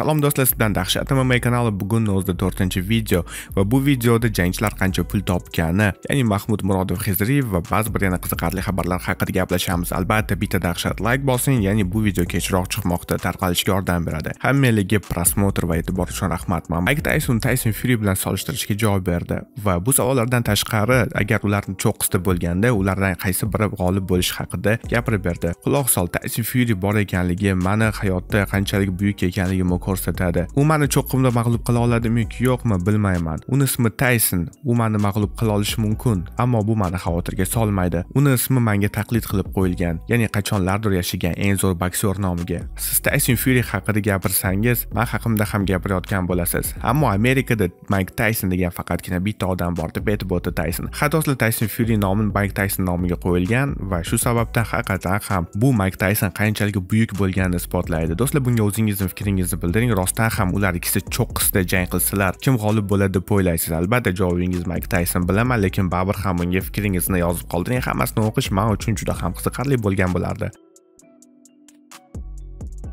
Salom do'stlar, sizdan Dahshat MMA kanali bugun o'zida 4-video va bu videoda jangchilar qancha pul topgani, ya'ni Mahmud Murodov Xizriyev va ba'zi bir yana qiziqarli xabarlar haqida gaplashamiz. Albatta, bitta Dahshat like bosing, ya'ni bu video kechroq chiqmoqda, tarqalishga yordam beradi. Hammalarga prosmotr va e'tibor uchun rahmat. Mike Tyson Tyson Fury bilan solishtirishga javob berdi va bu savollardan tashqari, agar ularni cho'qqisda bo'lganda, ulardan qaysi biri g'olib bo'lishi haqida gapirib berdi. Quloq sol, Tyson Fury bor ekanligi meni hayotda qanchalik buyuk ekanligimni ko'rsatadi u mani cho'qqimda mag'lub qila oladimi-yoki yo'qmi bilmayman uni ismi tayson u mani mag'lub qila olishi mumkin ammo bu mani xavotirga solmaydi uni ismi manga taqlid qilib qo'yilgan ya'ni qachonlardir yashagan eng zo'r boksyor nomiga siz tayson fyuri haqida gapirsangiz man haqimda ham gapirayotgan bo'lasiz ammo amerikada mayk tayson degan faqatgina bitta odam bor deb aytib o'tdi tayson hatto asli tayson fyuri nomi mayk tayson nomiga qo'yilgan va shu sababdan haqiqatan ham bu mayk tayson qanchalik buyuk bo'lganini isbotlaydi do'stlar bunga o'zingizni fikringizni bildiring bering rostdan ham ular ikkisi cho'qqisida jang qilsalar kim g'olib bo'ladi deb o'ylaysiz albatta javobingiz mayk tayson bilaman lekin baribir ham bunga fikringizni yozib qoldiring hammasini o'qish man uchun juda ham qiziqarli bo'lgan bo'lardi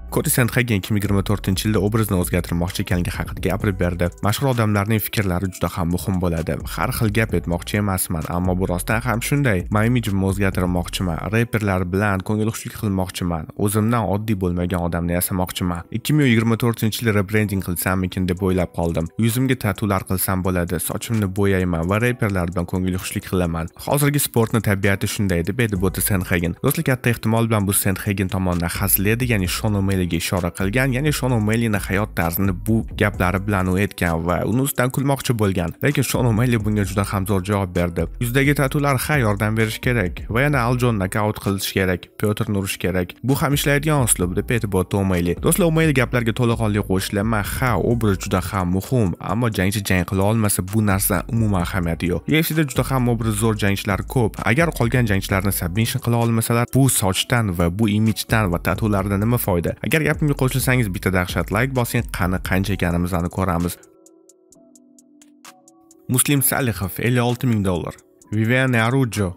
Kodisant Hagen 2024 yilda obrazni o'zgartirmoqchi ekanligi haqida gapirib berdi. Mashhur odamlarning fikrlari juda ham muhim bo'ladi. Har xil gap aytmoqchi emasman, ammo bu rostdan ham shunday. Men imijimni o'zgartirmoqchiman, reperlar bilan ko'ngilxushlik qilmoqchiman, o'zimdan oddiy bo'lmagan odamni yasamoqchiman. 2024-yil rebrending qilsammikin deb o'ylab qoldim. Yuzimga tatular qilsam bo'ladi, sochimni bo'yayman va reperlar bilan ko'ngilxushlik qilaman. Hozirgi sportni tabiati shunday deb edi Botta Senhagen. Do'stlar katta ehtimol bilan bu Senhagen tomonidan hazil edi ya'ni Shonumel ekanligiga ishora qilgan ya'ni shon o'meylini hayot tarzini bu gaplari bilan u aytgan va uni ustidan kulmoqchi bo'lgan lekin shon o'meyli bunga juda ham zo'r javob berdi yuzdagi tatular ha yordam berishi kerak va yana aljon nokaut qilish kerak petrni urish kerak bu ham ishlaydigan uslub deb o'tdi o'meyli do'stlar o'meyli gaplarga to'laqonli qo'shilaman ha obraz juda ham muhim ammo jangchi jang qila olmasa bu narsa umuman ahamiyati yo'q ufcda juda ham obraz zo'r jangchilar ko'p agar qolgan jangchilarni submission qila olmasalar bu sochdan va bu imijdan va tatulardan nima foyda agar gapimga qo'shilsangiz bitta dahshat like bosing qani qancha ekanimizni ko'ramiz muslim salihov 56000 dollar viviana arujo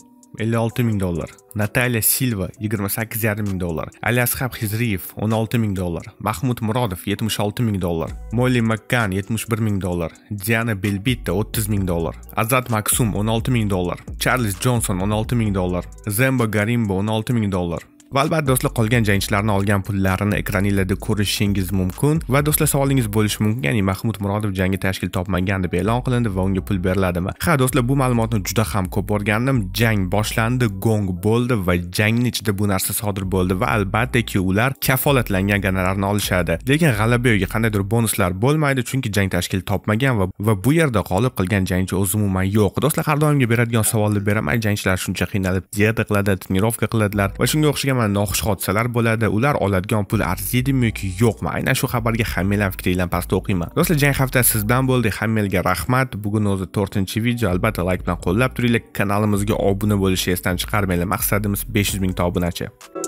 56000 dollar Natalia silva 28500 dollar aliashab hizriyev Xizriyev 16000 dollar mahmud murodov 76000 dollar Molly makkan 71000 dollar diana Belbita 30000 dollar azat maksum 16000 dollar charles Johnson 16000 dollar zembo garimbo 16000 dollar va albatta do'stlar qolgan jangchilarni olgan pullarini ekraninglarda ko'rishingiz mumkin va do'stlar savolingiz bo'lishi mumkin ya'ni mahmud murodov jangi tashkil topmagan deb e'lon qilindi va unga pul beriladimi ha do'stlar bu ma'lumotni juda ham ko'p o'rgandim jang boshlandi gong bo'ldi va jangni ichida bu narsa sodir bo'ldi va albattaki ular kafolatlangan gonorarni olishadi lekin g'alaba yoki qandaydir bonuslar bo'lmaydi chunki jang tashkil topmagan va va bu yerda g'olib qilgan jangchi o'zi umuman yo'q do'stlar har doimga beradigan savolni beraman jangchilar shuncha qiynalib dieta qiladi tренировка qiladilar va shunga o'xshagan va noxush bo'ladi ular oladigan pul arziydimi yoki yo'qmi aynan shu xabarga hamillar fikringlar pastda o'qiyman do'stlar jang haftasi siz bilan bo'ldi hammilga rahmat bugun o'zi to'rtinchi video albatta layk bilan qo'llab turinglar kanalimizga obuna bo'lishni esdan chiqarmanglar maqsadimiz besh yuz mingta obunachi